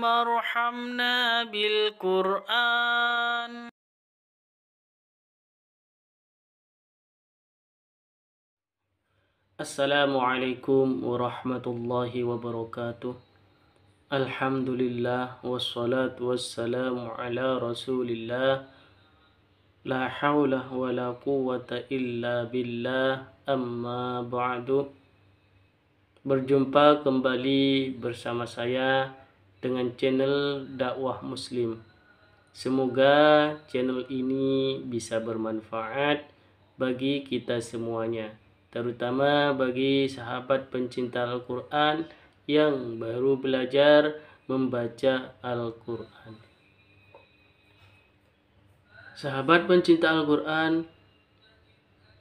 اللهم ارحمنا بالقرآن السلام عليكم ورحمة الله وبركاته الحمد لله والصلاة والسلام على رسول الله لا حول ولا قوة إلا بالله أما بعد Berjumpa kembali bersama saya dengan channel dakwah muslim. Semoga channel ini bisa bermanfaat bagi kita semuanya, terutama bagi sahabat pencinta Al-Quran yang baru belajar membaca Al-Quran. Sahabat pencinta Al-Quran,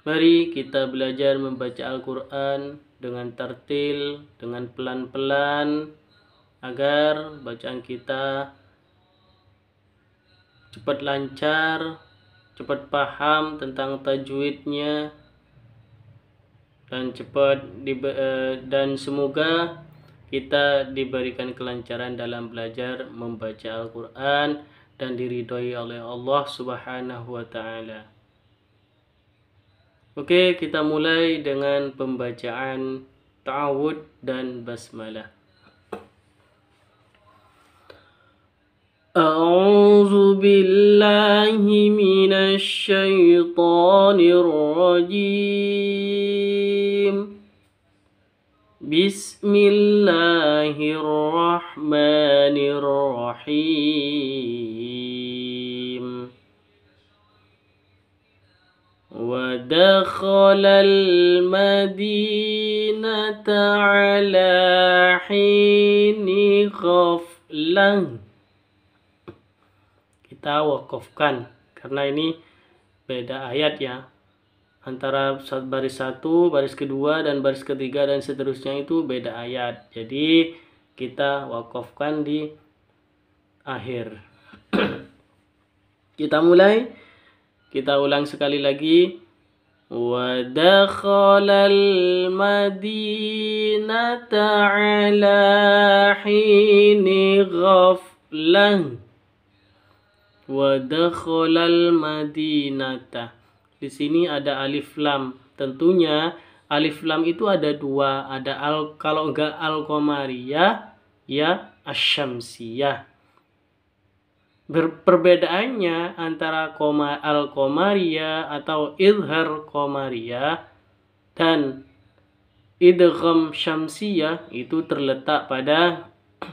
mari kita belajar membaca Al-Quran dengan tertil, dengan pelan-pelan, agar bacaan kita cepat lancar, cepat paham tentang tajwidnya dan cepat eh, dan semoga kita diberikan kelancaran dalam belajar membaca Al-Qur'an dan diridhoi oleh Allah Subhanahu wa taala. Oke, kita mulai dengan pembacaan ta'awud dan basmalah. أعوذ بالله من الشيطان الرجيم بسم الله الرحمن الرحيم ودخل المدينة على حين غفله kita wakofkan karena ini beda ayat ya antara baris satu, baris kedua dan baris ketiga dan seterusnya itu beda ayat. Jadi kita wakofkan di akhir. kita mulai. Kita ulang sekali lagi. ودخل المدينة على حين غفله Wadakholal madinata. Di sini ada alif lam. Tentunya alif lam itu ada dua. Ada al kalau enggak al komaria ya asyamsiyah. Ber, perbedaannya antara koma, al komaria atau idhar komaria dan idgham syamsiyah itu terletak pada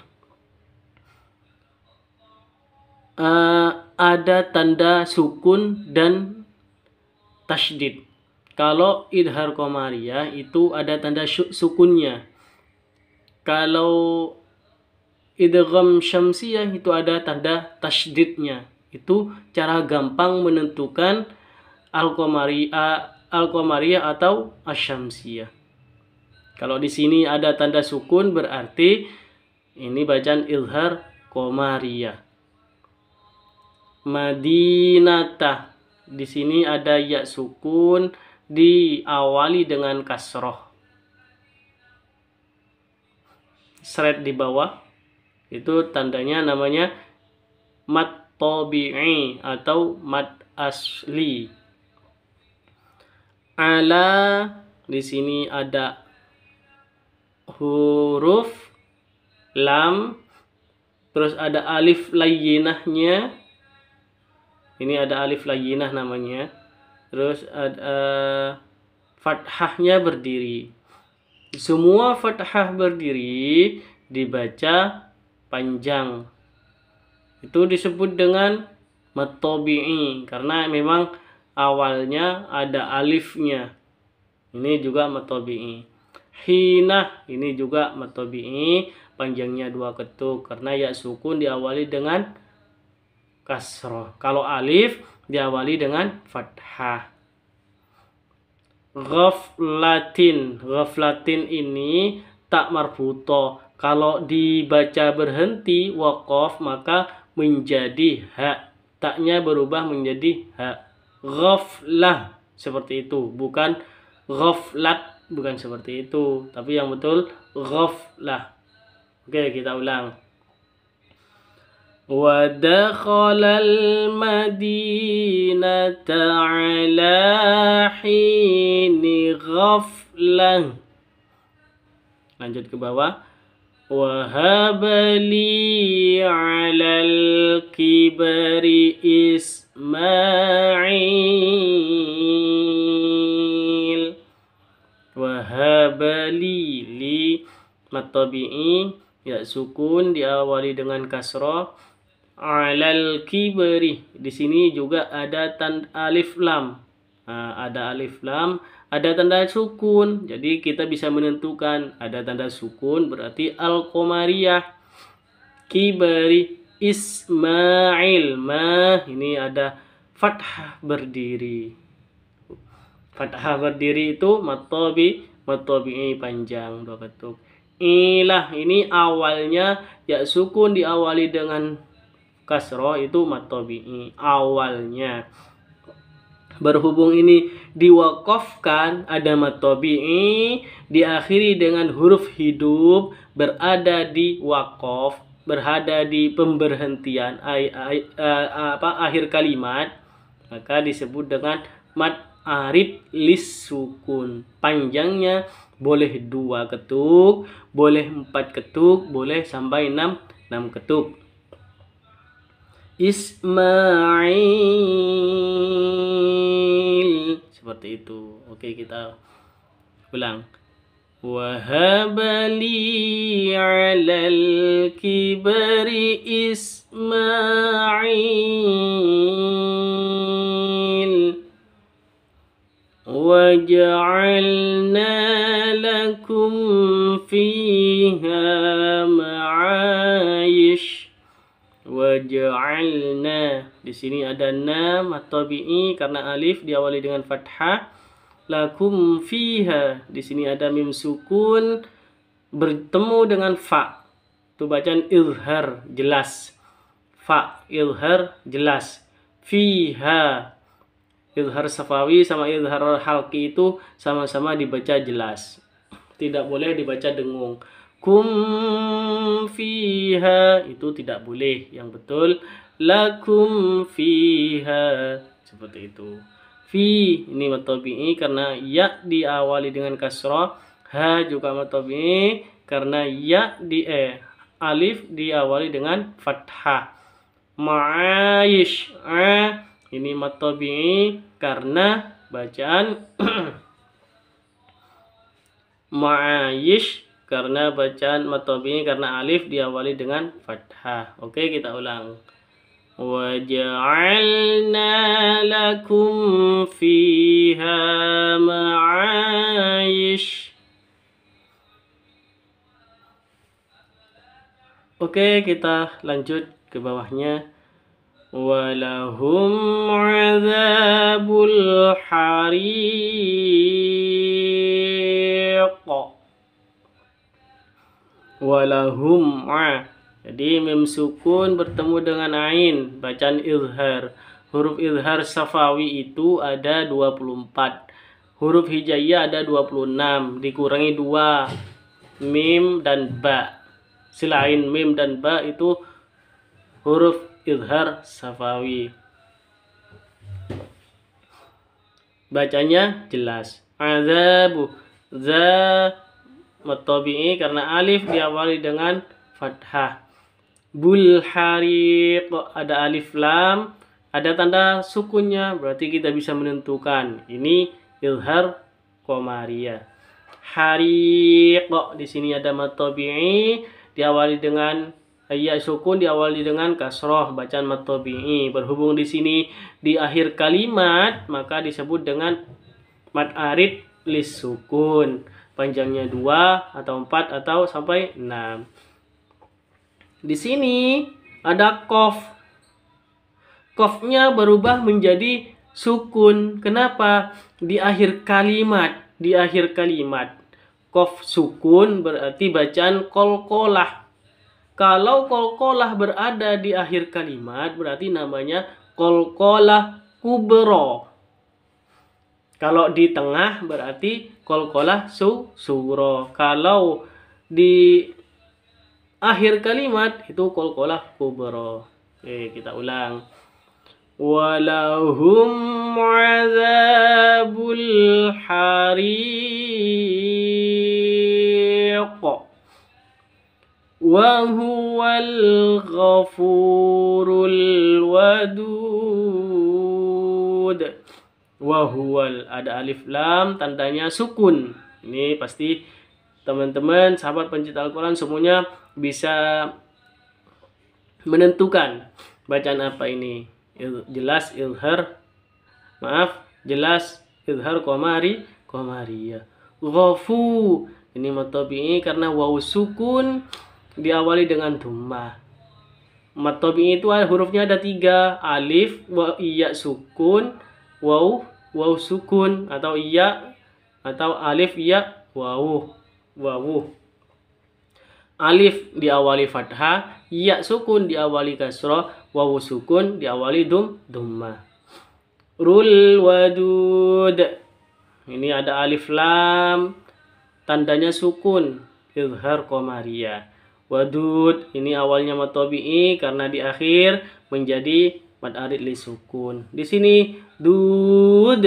uh, ada tanda sukun dan tasdid. Kalau idhar komariah itu ada tanda sukunnya. Kalau idgham syamsiyah itu ada tanda tasdidnya. Itu cara gampang menentukan al-komariah al atau asyamsiyah. Kalau di sini ada tanda sukun berarti ini bacaan idhar komariah. Madinata. Di sini ada ya sukun diawali dengan kasroh. Seret di bawah itu tandanya namanya mat tabi'i atau mat asli. Ala di sini ada huruf lam terus ada alif layyinahnya ini ada alif layinah namanya terus ada uh, eh, fathahnya berdiri semua fathah berdiri dibaca panjang itu disebut dengan matobi'i karena memang awalnya ada alifnya ini juga matobi'i hina ini juga matobi'i panjangnya dua ketuk karena ya sukun diawali dengan kasroh. Kalau alif diawali dengan fathah. Ghaflatin. Ghaflatin ini tak marbuto. Kalau dibaca berhenti wakof maka menjadi hak. Taknya berubah menjadi ha. Ghaflah. Seperti itu. Bukan ghaflat. Bukan seperti itu. Tapi yang betul ghaflah. Oke kita ulang ودخل المدينة على حين غفلة lanjut ke bawah wahabli alal kibari Ismail wahabli li matobi'i ya sukun diawali dengan kasroh alal kibri di sini juga ada tanda alif lam nah, ada alif lam ada tanda sukun jadi kita bisa menentukan ada tanda sukun berarti al komariah kibri Ismail ma ini ada fathah berdiri fathah berdiri itu matobi matobi panjang dua ketuk ilah ini awalnya ya sukun diawali dengan kasro itu matobi'i awalnya berhubung ini diwakofkan ada matobi'i diakhiri dengan huruf hidup berada di wakof berada di pemberhentian ay, ay, uh, apa akhir kalimat maka disebut dengan mat arid lis sukun panjangnya boleh dua ketuk boleh empat ketuk boleh sampai enam enam ketuk Ismail seperti itu oke kita ulang wahabali alal kibari Ismail waj'alna lakum fiha ma'ayish wajalna di sini ada na matabi'i karena alif diawali dengan fathah lakum fiha di sini ada mim sukun bertemu dengan fa itu bacaan izhar jelas fa izhar jelas fiha izhar safawi sama izhar halki itu sama-sama dibaca jelas tidak boleh dibaca dengung lakum fiha itu tidak boleh yang betul lakum fiha seperti itu fi ini matobi'i karena ya diawali dengan kasroh. ha juga matobi'i karena ya di eh, alif diawali dengan fathah ma'ayish a ini matobi'i karena bacaan ma'ayish karena bacaan matobinya karena alif diawali dengan fathah. Oke, kita ulang. وَجَعَلْنَا lakum fiha مَعَايِشَ Oke, kita lanjut ke bawahnya. وَلَهُمْ عَذَابُ الْحَرِيقِ walahum ma jadi mim sukun bertemu dengan ain bacaan ilhar, huruf ilhar safawi itu ada 24 huruf hijaiyah ada 26 dikurangi 2 mim dan ba selain mim dan ba itu huruf ilhar safawi bacanya jelas azabu za matobi'i karena alif diawali dengan fathah. Bulhariq ada alif lam, ada tanda sukunnya berarti kita bisa menentukan ini ilhar komaria. kok di sini ada matobi'i diawali dengan ya sukun diawali dengan kasroh bacaan matobi'i. Berhubung di sini di akhir kalimat maka disebut dengan mat arid lis sukun panjangnya 2 atau 4 atau sampai 6. Di sini ada kof. Kofnya berubah menjadi sukun. Kenapa? Di akhir kalimat. Di akhir kalimat. Kof sukun berarti bacaan kolkolah. Kalau kolkolah berada di akhir kalimat berarti namanya kolkolah kubro. Kalau di tengah berarti kolkolah su suro kalau di akhir kalimat itu kolkolah kubro oke eh, kita ulang walahum azabul hariq wa huwal ghafurul wadud wahual ada alif lam tandanya sukun ini pasti teman-teman sahabat pencinta Al-Quran semuanya bisa menentukan bacaan apa ini Il, jelas ilhar maaf jelas ilhar komari komari ya ghafu ini ini karena waw sukun diawali dengan dhamma Matobi itu hurufnya ada tiga alif wa iya sukun waw waw sukun atau iya atau alif iya wawu wawu alif diawali fathah iya sukun diawali kasroh wawu sukun diawali dum dumma rul wadud ini ada alif lam tandanya sukun ilhar komaria wadud ini awalnya matobi'i karena di akhir menjadi mad arid li sukun. Di sini dud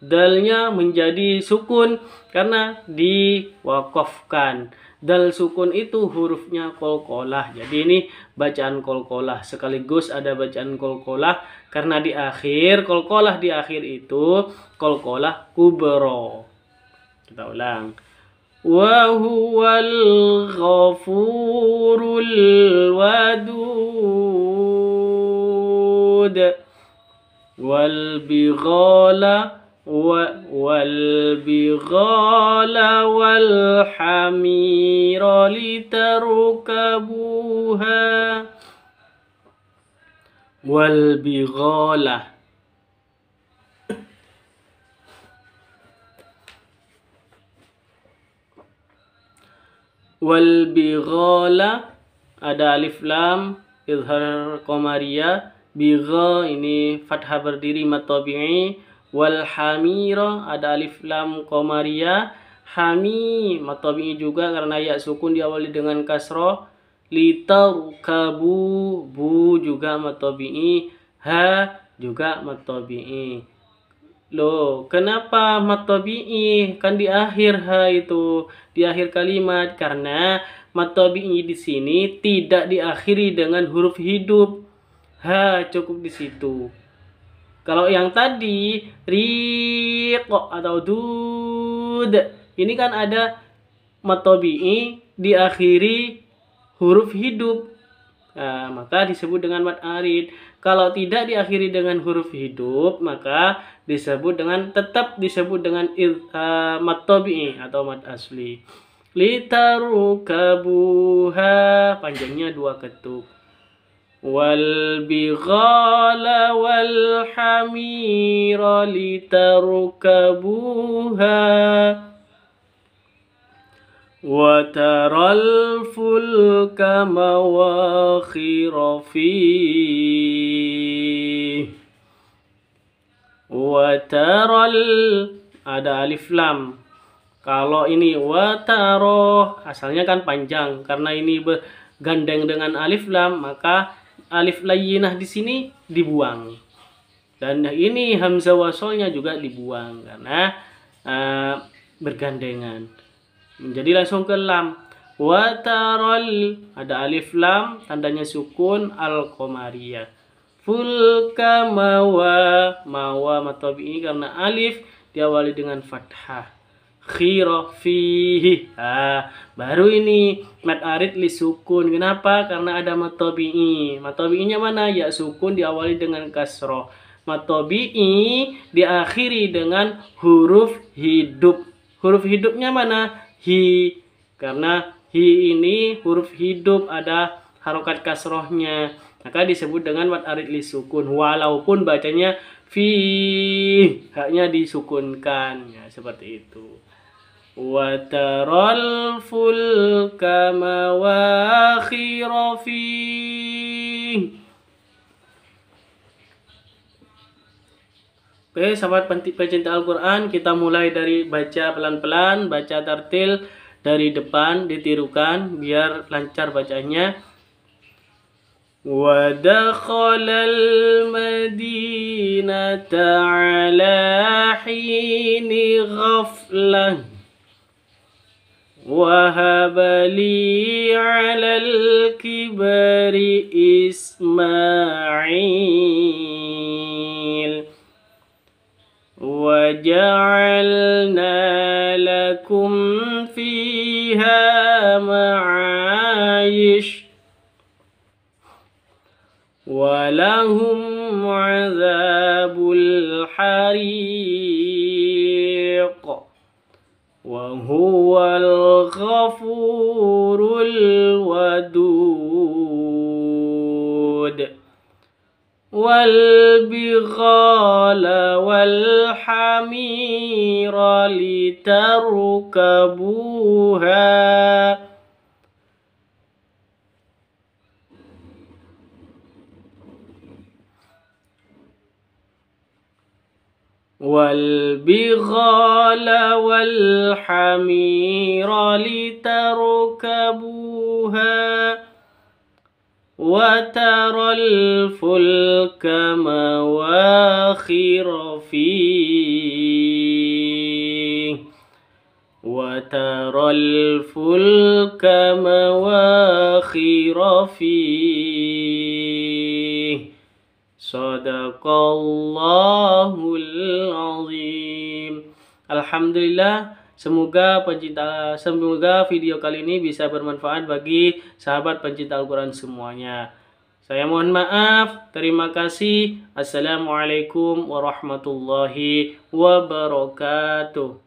dalnya menjadi sukun karena diwakafkan. Dal sukun itu hurufnya kolkolah. Jadi ini bacaan kolkolah. Sekaligus ada bacaan kolkolah karena di akhir kolkolah di akhir itu kolkolah kubro. Kita ulang. Wahuwal ghafurul wadud الجود والبغال والبغال والحمير لتركبوها والبغال والبغال ada alif lam izhar komariah bigha ini fathah berdiri matobi'i wal hamira ada alif lam komaria hami matobi'i juga karena ya sukun diawali dengan kasroh kabu bu juga matobi'i ha juga matobi'i lo kenapa matobi'i? Kan di akhir ha itu, di akhir kalimat. Karena matobi'i di sini tidak diakhiri dengan huruf hidup Ha, cukup di situ. Kalau yang tadi riko atau dud, ini kan ada matobi'i diakhiri huruf hidup. Nah, maka disebut dengan mat arid. Kalau tidak diakhiri dengan huruf hidup, maka disebut dengan tetap disebut dengan uh, mat atau mat asli. Litarukabuha panjangnya dua ketuk. والبغال والحمير لتركبوها وترى الفلك مواخر فيه وترى ada alif lam kalau ini wataroh asalnya kan panjang karena ini bergandeng dengan alif lam maka alif layyinah di sini dibuang. Dan ini hamzah wasolnya juga dibuang karena uh, bergandengan. Menjadi langsung ke lam. Watarol ada alif lam tandanya sukun al komaria. Fulka mawa mawa matobi ini karena alif diawali dengan fathah khiro fihi. Ah, baru ini mad arid li sukun. Kenapa? Karena ada matobi'i. Matobi'inya mana? Ya sukun diawali dengan kasroh. Matobi'i diakhiri dengan huruf hidup. Huruf hidupnya mana? Hi. Karena hi ini huruf hidup ada harokat kasrohnya. Maka disebut dengan mad arid li sukun. Walaupun bacanya fi haknya disukunkan ya seperti itu. وترى الفلك مواخر فيه Oke, sahabat pecinta Al-Quran, kita mulai dari baca pelan-pelan, baca tartil dari depan, ditirukan biar lancar bacanya. وَدَخَلَ الْمَدِينَةَ عَلَى حِينِ غَفْلَهِ وهب لي على الكبر إسماعيل وجعلنا لكم فيها معايش ولهم عذاب الحريق وهو الغفور الودود والبغال والحمير لتركبوها والبغال والحمير لتركبوها وترى الفلك مواخر فيه وترى الفلك مواخر فيه Sadaqallahul azim. Alhamdulillah, semoga pencinta semoga video kali ini bisa bermanfaat bagi sahabat pencinta Al-Qur'an semuanya. Saya mohon maaf, terima kasih. Assalamualaikum warahmatullahi wabarakatuh.